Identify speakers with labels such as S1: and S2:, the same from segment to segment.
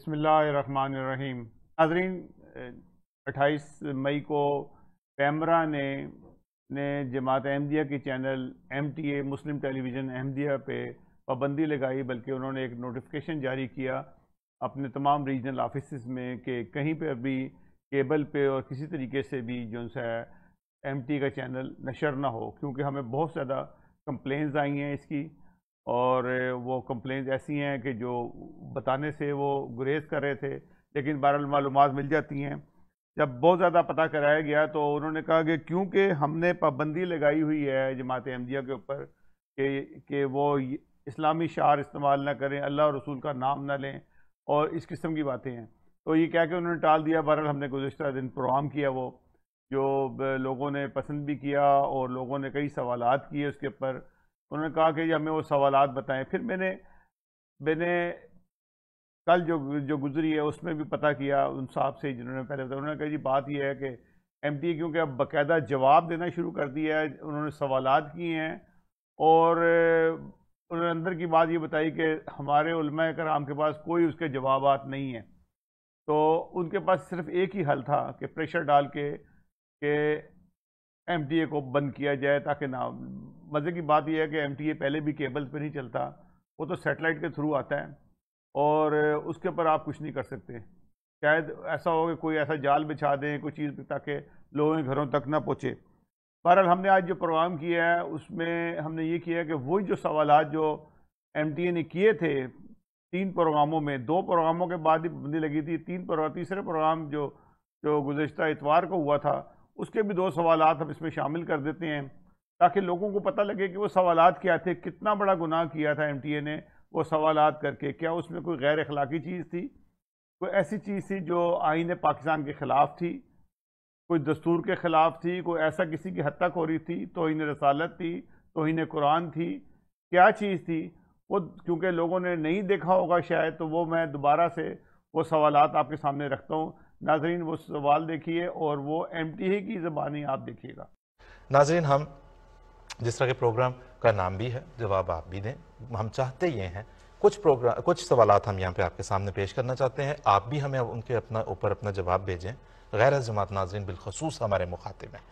S1: बसमीम नाजरीन अट्ठाईस मई को पैमरा ने ने जमात अहमदिया की channel M T A Muslim television Ahmadiyya पे पाबंदी लगाई बल्कि उन्होंने एक नोटिफिकेशन जारी किया अपने तमाम रीजनल ऑफिस में कि कहीं पर भी केबल पे और किसी तरीके से भी जो है एम टी का चैनल नशर ना हो क्योंकि हमें बहुत ज़्यादा कंप्लेंट्स आई हैं इसकी और वो कंप्लेंट ऐसी हैं कि जो बताने से वो गुरेज कर रहे थे लेकिन बहरहाल मालूम मिल जाती हैं जब बहुत ज़्यादा पता कराया गया तो उन्होंने कहा कि क्योंकि हमने पाबंदी लगाई हुई है जमात अहमदिया के ऊपर कि कि वो इस्लामी शार इस्तेमाल ना करें अल्लाह और रसूल का नाम ना लें और इस किस्म की बातें हैं तो ये कह के उन्होंने टाल दिया बहरहाल हमने गुजशत दिन प्रोग्राम किया वो जो लोगों ने पसंद भी किया और लोगों ने कई सवाल किए उसके ऊपर उन्होंने कहा कि हमें वो सवाल बताएं फिर मैंने मैंने कल जो जो गुजरी है उसमें भी पता किया उन साहब से जिन्होंने पहले बताया उन्होंने कहा जी बात यह है कि एम टी क्योंकि अब बाकायदा जवाब देना शुरू कर दिया है उन्होंने सवाल किए हैं और उन्होंने अंदर की बात ये बताई कि हमारे उलमा कराम के पास कोई उसके जवाब नहीं हैं तो उनके पास सिर्फ एक ही हल था कि प्रेशर डाल के कि ए को बंद किया जाए ताकि ना मज़े की बात यह है कि ए पहले भी केबल पर नहीं चलता वो तो सेटेलाइट के थ्रू आता है और उसके ऊपर आप कुछ नहीं कर सकते शायद ऐसा हो कि कोई ऐसा जाल बिछा दें कोई चीज़ ताकि लोगों के घरों तक ना पहुँचे बहरहाल हमने आज जो प्रोग्राम किया है उसमें हमने ये किया है कि वही जो सवाल जो एम ने किए थे तीन प्रोग्रामों में दो प्रोग्रामों के बाद ही पाबंदी लगी थी तीन प्रोग्राम तीसरे प्रोग्राम जो जो गुज्तर इतवार को हुआ था उसके भी दो सवाल हम इसमें शामिल कर देते हैं ताकि लोगों को पता लगे कि वो सवाल क्या थे कितना बड़ा गुनाह किया था एम ने वो सवाल करके क्या उसमें कोई गैर अखलाकी चीज़ थी कोई ऐसी चीज़ थी जो आइन पाकिस्तान के ख़िलाफ़ थी कोई दस्तूर के ख़िलाफ़ थी कोई ऐसा किसी की हत्या खोरी थी तो तोहन रसालत थी तो तोहन कुरान थी क्या चीज़ थी वो क्योंकि लोगों ने नहीं देखा होगा शायद तो वो मैं दोबारा से वो सवाल आपके सामने रखता हूँ नाजरीन वो सवाल देखिए और वो एम टी ए की ज़बानी आप देखिएगा
S2: नाजरीन हम जिस तरह के प्रोग्राम का नाम भी है जवाब आप भी दें हम चाहते ये हैं कुछ प्रोग्राम कुछ सवाल हम यहाँ पे आपके सामने पेश करना चाहते हैं आप भी हमें उनके अपना ऊपर अपना जवाब भेजें गैर जमात नाजरन बिलखसूस हमारे मुखातिब हैं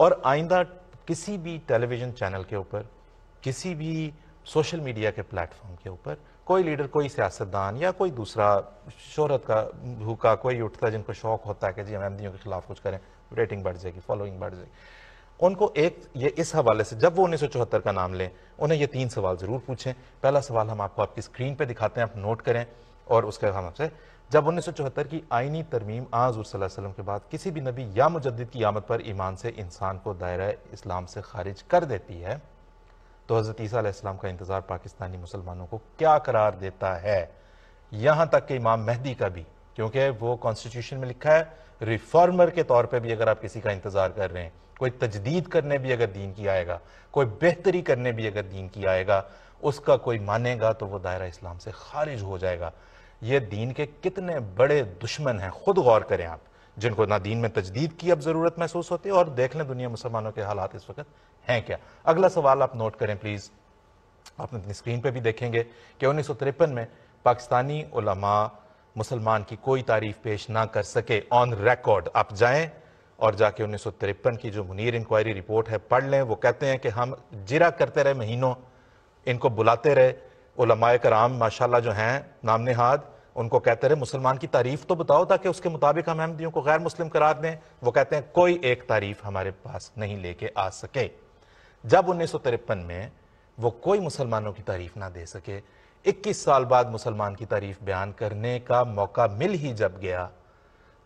S2: और आइंदा किसी भी टेलीविज़न चैनल के ऊपर किसी भी सोशल मीडिया के प्लेटफॉर्म के ऊपर कोई लीडर कोई सियासतदान या कोई दूसरा शहरत का भूखा कोई उठता है जिनको शौक होता है कि जी हम अहमदियों के खिलाफ कुछ करें रेटिंग बढ़ जाएगी फॉलोइंग बढ़ जाएगी उनको एक ये इस हवाले से जब वो उन्नीस सौ चौहत्तर का नाम लें उन्हें ये तीन सवाल ज़रूर पूछें पहला सवाल हम आपको आपकी स्क्रीन पर दिखाते हैं आप नोट करें और उसके हम आपसे जब उन्नीस सौ चौहत्तर की आइनी तरमीम आजूर वसल्लम के बाद किसी भी नबी या मुजद की आमद पर ईमान से इंसान को दायरा इस्लाम से खारिज कर देती है तो हज़रत ईसीम का इंतज़ार पाकिस्तानी मुसलमानों को क्या करार देता है यहाँ तक कि इमाम मेहदी का भी क्योंकि वो कॉन्स्टिट्यूशन में लिखा है रिफॉर्मर के तौर पे भी अगर आप किसी का इंतज़ार कर रहे हैं कोई तजदीद करने भी अगर दीन की आएगा कोई बेहतरी करने भी अगर दीन की आएगा उसका कोई मानेगा तो वो दायरा इस्लाम से खारिज हो जाएगा ये दीन के कितने बड़े दुश्मन हैं खुद गौर करें आप जिनको ना दीन में तजदीद की अब ज़रूरत महसूस होती है और देख लें दुनिया मुसलमानों के हालात इस वक्त हैं क्या अगला सवाल आप नोट करें प्लीज़ आप अपनी स्क्रीन पर भी देखेंगे कि उन्नीस सौ तिरपन में पाकिस्तानी उलमा मुसलमान की कोई तारीफ पेश ना कर सके ऑन रिकॉर्ड आप जाएं और जाके उन्नीस सौ तिरपन की जो मुनीर इंक्वायरी रिपोर्ट है पढ़ लें वो कहते हैं कि हम जिरा करते रहे महीनों इनको बुलाते रहे कराम माशाल्लाह जो हैं नामने हाथ उनको कहते रहे मुसलमान की तारीफ तो बताओ ताकि उसके मुताबिक हम अहमदियों को गैर मुस्लिम करार दें वो कहते हैं कोई एक तारीफ हमारे पास नहीं लेके आ सके जब उन्नीस में वो कोई मुसलमानों की तारीफ ना दे सके 21 साल बाद मुसलमान की तारीफ बयान करने का मौका मिल ही जब गया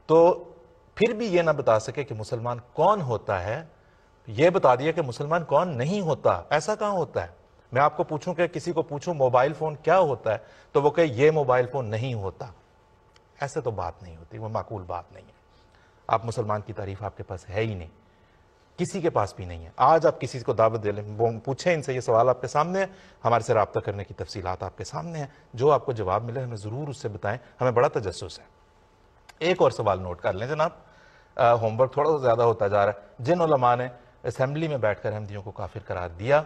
S2: तो फिर भी ये ना बता सके कि मुसलमान कौन होता है ये बता दिया कि मुसलमान कौन नहीं होता ऐसा कहाँ होता है मैं आपको पूछूं कि किसी को पूछूं मोबाइल फोन क्या होता है तो वो कहे ये मोबाइल फोन नहीं होता ऐसे तो बात नहीं होती वो माकूल बात नहीं है आप मुसलमान की तारीफ आपके पास है ही नहीं किसी के पास भी नहीं है आज आप किसी को दावत दे लें पूछें इनसे ये सवाल आपके सामने है हमारे से रबता करने की तफसीत आपके सामने है जो आपको जवाब मिले हमें ज़रूर उससे बताएं हमें बड़ा तजस्स है एक और सवाल नोट कर लें जनाब होमवर्क थोड़ा सा ज़्यादा होता जा रहा है जिन ने असम्बली में बैठकर कर अहमदियों को काफिर करार दिया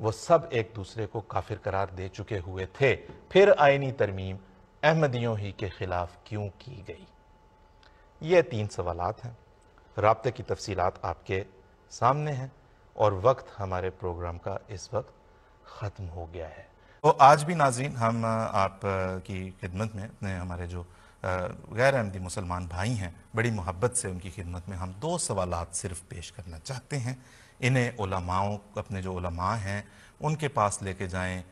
S2: वो सब एक दूसरे को काफिर करार दे चुके हुए थे फिर आइनी तरमीम अहमदियों ही के ख़िलाफ़ क्यों की गई ये तीन सवाल हैं रबते की तफसी आपके सामने हैं और वक्त हमारे प्रोग्राम का इस वक्त ख़त्म हो गया है तो आज भी नाजीन हम आप की खिदमत में हमारे जो गैर अहमदी मुसलमान भाई हैं बड़ी मोहब्बत से उनकी खिदमत में हम दो सवाल सिर्फ पेश करना चाहते हैं इन्हें उलमाओं अपने जो उलमा हैं उनके पास लेके जाएं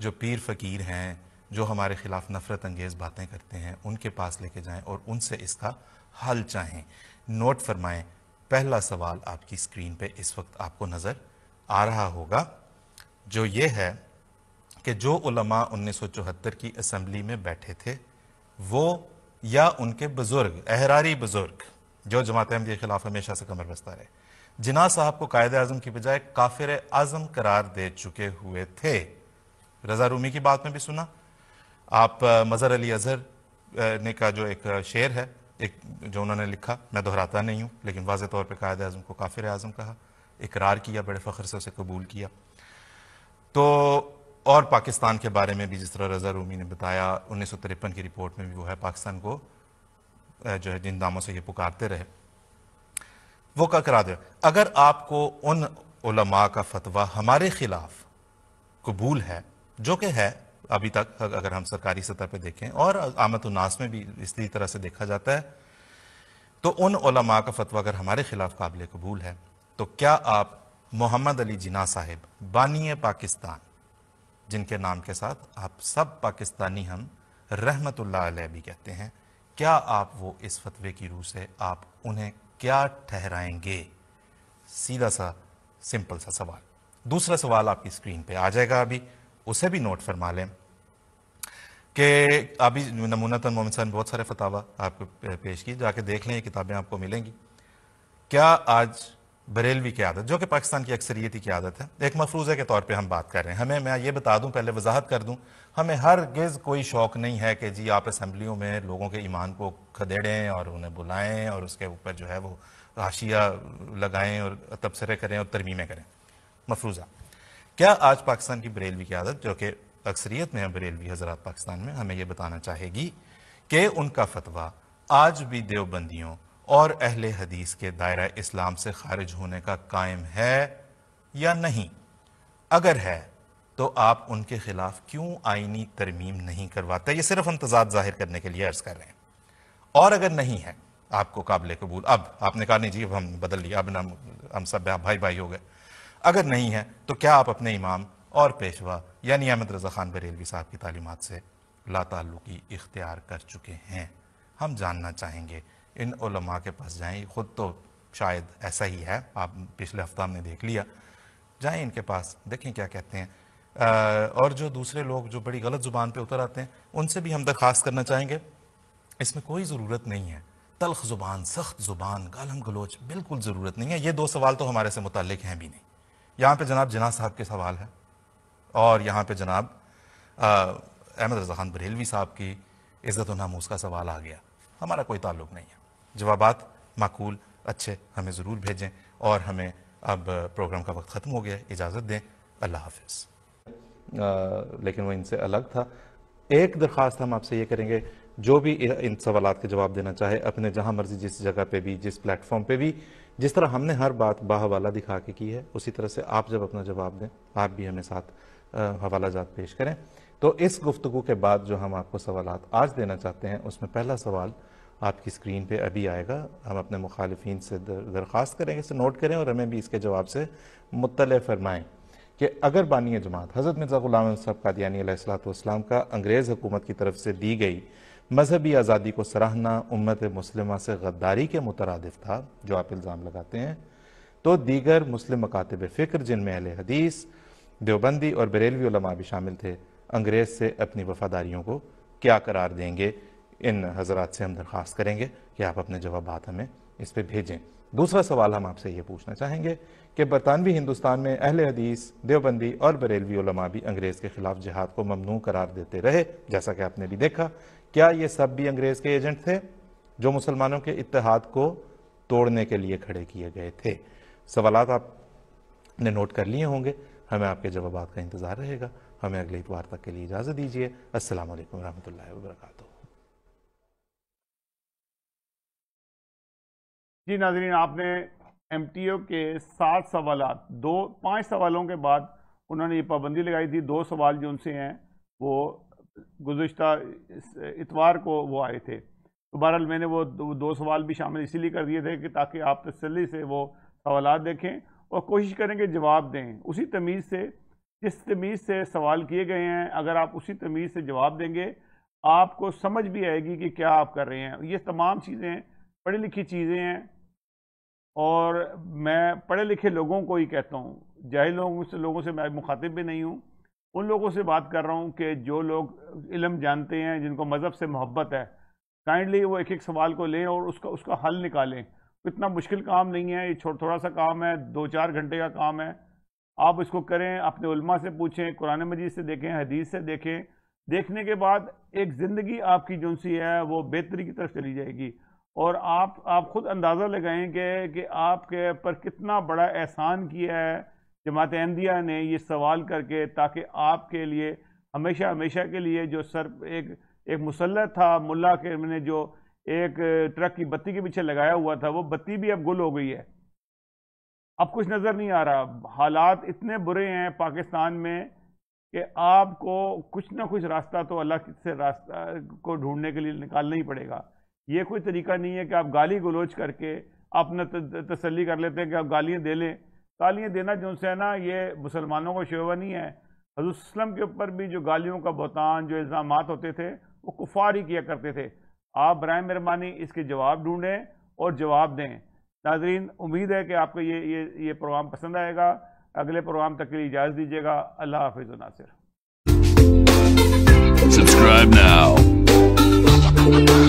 S2: जो पीर फ़कीर हैं जो हमारे ख़िलाफ़ नफ़रत अंगेज़ बातें करते हैं उनके पास लेके जाएं और उनसे इसका हल चाहें नोट फरमाएं पहला सवाल आपकी स्क्रीन पे इस वक्त आपको नज़र आ रहा होगा जो ये है कि जो उलमा 1974 की असम्बली में बैठे थे वो या उनके बुज़ुर्ग अहरारी बुज़ुर्ग जो जमात के ख़िलाफ़ हमेशा से कमर बस्ता रहे जिना साहब को कायद अजम की बजाय काफिर आजम करार दे चुके हुए थे रजा रूमी की बात में भी सुना आप मज़हर अली अजहर ने का जो एक शेर है एक जो उन्होंने लिखा मैं दोहराता नहीं हूँ लेकिन वाज तौर पर कायद अजम को काफिर आजम कहा इकरार किया बड़े फ़खर से उसे कबूल किया तो और पाकिस्तान के बारे में भी जिस तरह रजा रूमी ने बताया उन्नीस सौ तिरपन की रिपोर्ट में भी वो है पाकिस्तान को जो है जिन दामों से ये पुकारते रहे वो क्या करा दे अगर आपको उन उलमा का फतवा हमारे खिलाफ कबूल है जो कि है अभी तक अगर हम सरकारी सतह पर देखें और आमद उन्नास में भी इसी तरह से देखा जाता है तो उन उलमा का फतवा अगर हमारे खिलाफ काबिल कबूल है तो क्या आप मोहम्मद अली जिना साहिब बानी पाकिस्तान जिनके नाम के साथ आप सब पाकिस्तानी हम रहमत भी कहते हैं क्या आप वो इस फतवे की रूह से आप उन्हें क्या ठहराएंगे सीधा सा सिंपल सा सवाल दूसरा सवाल आपकी स्क्रीन पे आ जाएगा अभी उसे भी नोट फरमा लें कि अभी नमूना तन मोमिन साहब बहुत सारे फतावा आपको पेश किए जाके देख लें किताबें आपको मिलेंगी क्या आज बरेलवी की आदत जो कि पाकिस्तान की अक्सरियती की आदत है एक मफरूज़े के तौर पे हम बात कर रहे हैं हमें मैं ये बता दूं पहले वजाहत कर दूं हमें हर गज़ कोई शौक़ नहीं है कि जी आप असम्बलियों में लोगों के ईमान को खदेड़ें और उन्हें बुलाएं और उसके ऊपर जो है वो हाशिया लगाएं और तबसरे करें और तरमीमें करें मफरूज़ा क्या आज पाकिस्तान की बरेलवी की आदत जो कि अक्सरियत में है बरेलवी हजरात पाकिस्तान में हमें यह बताना चाहेगी कि उनका फतवा आज भी देवबंदियों और अहल हदीस के दायरा इस्लाम से खारिज होने का कायम है या नहीं अगर है तो आप उनके खिलाफ क्यों आईनी तरमीम नहीं करवाते ये सिर्फ तजाद जाहिर करने के लिए अर्ज कर रहे हैं और अगर नहीं है आपको काबिल कबूल अब आपने कहा नहीं जी अब हम बदल लिया अब हम हम सब भाई भाई हो गए अगर नहीं है तो क्या आप अपने इमाम और पेशवा यानी अहमद रजा खान बरेलवी साहब की तालीमत से लाता इख्तियार कर चुके हैं हम जानना चाहेंगे इन उलमा के पास जाएं ख़ुद तो शायद ऐसा ही है आप पिछले हफ्ता हमने देख लिया जाएं इनके पास देखें क्या कहते हैं आ, और जो दूसरे लोग जो बड़ी गलत ज़ुबान पे उतर आते हैं उनसे भी हम दरख्वास्त करना चाहेंगे इसमें कोई ज़रूरत नहीं है तलख ज़ुबान सख्त ज़ुबान गालम गलोच बिल्कुल ज़रूरत नहीं है ये दो सवाल तो हमारे से मुतलक हैं भी नहीं यहाँ पर जनाब जना साहब के सवाल है और यहाँ पर जनाब अहमद रजा खान बरेलवी साहब की इज़्ज़त नामूस का सवाल आ गया हमारा कोई ताल्लुक नहीं है जवाब माकूल अच्छे हमें ज़रूर भेजें और हमें अब प्रोग्राम का वक्त ख़त्म हो गया इजाज़त दें अल्लाह हाफ लेकिन वो इनसे अलग था एक दरख्वास्त हम आपसे ये करेंगे जो भी इन सवाल के जवाब देना चाहे अपने जहाँ मर्जी जिस जगह पे भी जिस प्लेटफॉर्म पे भी जिस तरह हमने हर बात हवाला दिखा के की है उसी तरह से आप जब अपना जवाब दें आप भी हमें साथ हवाला जात पेश करें तो इस गुफ्तु के बाद जो हम आपको सवाल आज देना चाहते हैं उसमें पहला सवाल आपकी स्क्रीन पे अभी आएगा हम अपने मुखालफन से दरख्वास्त करेंगे इसे नोट करें और हमें भी इसके जवाब से मुतल फरमाएँ कि अगर बानिया जमात हज़रत मिर्ज़ा गुलाम साहब कादियानी सलाम का अंग्रेज़ हुकूमत की तरफ से दी गई मजहबी आज़ादी को सराहना उम्मत मुस्लिमा से गद्दारी के मुतरद था जो आप इल्ज़ाम लगाते हैं तो दीगर मुस्लिम मकातब फ़िक्र जिनमें अहल हदीस देवबंदी और बरेलवी भी शामिल थे अंग्रेज़ से अपनी वफ़ादारियों को क्या करार देंगे इन हजरात से हम दरख्वास्त करेंगे कि आप अपने जवाब हमें इस पर भेजें दूसरा सवाल हम आपसे ये पूछना चाहेंगे कि बरतानवी हिंदुस्तान में अहल हदीस देवबंदी और बरेलवी भी अंग्रेज़ के ख़िलाफ़ जहाद को ममनू करार देते रहे जैसा कि आपने भी देखा क्या ये सब भी अंग्रेज़ के एजेंट थे जो मुसलमानों के इतिहाद को तोड़ने के लिए खड़े किए गए थे सवाल आपने नोट कर लिए होंगे हमें आपके जवाब का इंतज़ार रहेगा हमें अगले इतवार तक के लिए इजाज़त दीजिए असल वरहमल वर्का
S1: जी नाजरीन आपने एम के सात सवाल दो पाँच सवालों के बाद उन्होंने ये पाबंदी लगाई थी दो सवाल जो उनसे हैं वो गुज्त इतवार को वो आए थे तो बहरहाल मैंने वो दो सवाल भी शामिल इसीलिए कर दिए थे कि ताकि आप तसली से वो सवाल देखें और कोशिश करें कि जवाब दें उसी तमीज़ से जिस तमीज़ से सवाल किए गए हैं अगर आप उसी तमीज़ से जवाब देंगे आपको समझ भी आएगी कि क्या आप कर रहे हैं ये तमाम चीज़ें पढ़ी लिखी चीज़ें हैं और मैं पढ़े लिखे लोगों को ही कहता हूँ जाहिर लोगों से लोगों से मैं मुखातिब भी नहीं हूँ उन लोगों से बात कर रहा हूँ कि जो लोग इलम जानते हैं जिनको मज़हब से मोहब्बत है काइंडली वो एक एक सवाल को लें और उसका उसका हल निकालें इतना मुश्किल काम नहीं है ये छोटा थोड़ा सा काम है दो चार घंटे का काम है आप इसको करें अपने उलमा से पूछें कुरान मजीद से देखें हदीस से देखें देखने के बाद एक ज़िंदगी आपकी जो सी है वो बेहतरी की तरफ चली जाएगी और आप आप खुद अंदाज़ा लगाएं कि कि आपके पर कितना बड़ा एहसान किया है जमात अहमदिया ने ये सवाल करके ताकि आपके लिए हमेशा हमेशा के लिए जो सर एक एक मुसलत था मुल्ला के मैंने जो एक ट्रक की बत्ती के पीछे लगाया हुआ था वो बत्ती भी अब गुल हो गई है अब कुछ नज़र नहीं आ रहा हालात इतने बुरे हैं पाकिस्तान में कि आपको कुछ ना कुछ रास्ता तो अल्लाह से रास्ता को ढूंढने के लिए निकालना ही पड़ेगा ये कोई तरीका नहीं है कि आप गाली गलोच करके अपना तसली कर लेते हैं कि आप गालियाँ दे लें गालियाँ देना जो से है ना ये मुसलमानों का शोबा नहीं है हजूसलम के ऊपर भी जो गालियों का बहतान जो इल्ज़ाम होते थे वो कुफार ही किया करते थे आप बर मेहरबानी इसके जवाब ढूँढें और जवाब दें नाजरीन उम्मीद है कि आपको ये ये ये प्रोग्राम पसंद आएगा अगले प्रोग्राम तक के लिए इजाज़त दीजिएगा अल्लाह हाफिज नासिर Subscribe now.